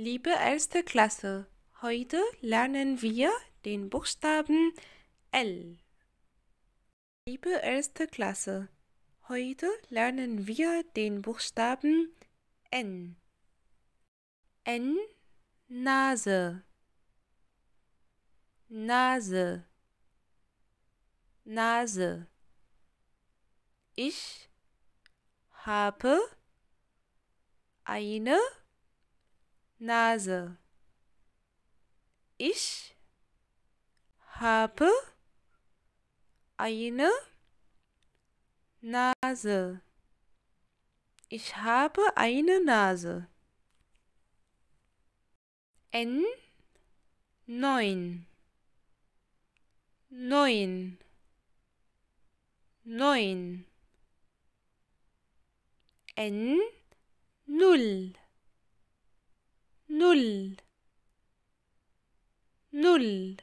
Liebe erste Klasse, heute lernen wir den Buchstaben L. Liebe erste Klasse, heute lernen wir den Buchstaben N. N Nase Nase Nase Ich habe eine Nase. Ich habe eine Nase. Ich habe eine Nase. N neun neun neun N null نل نل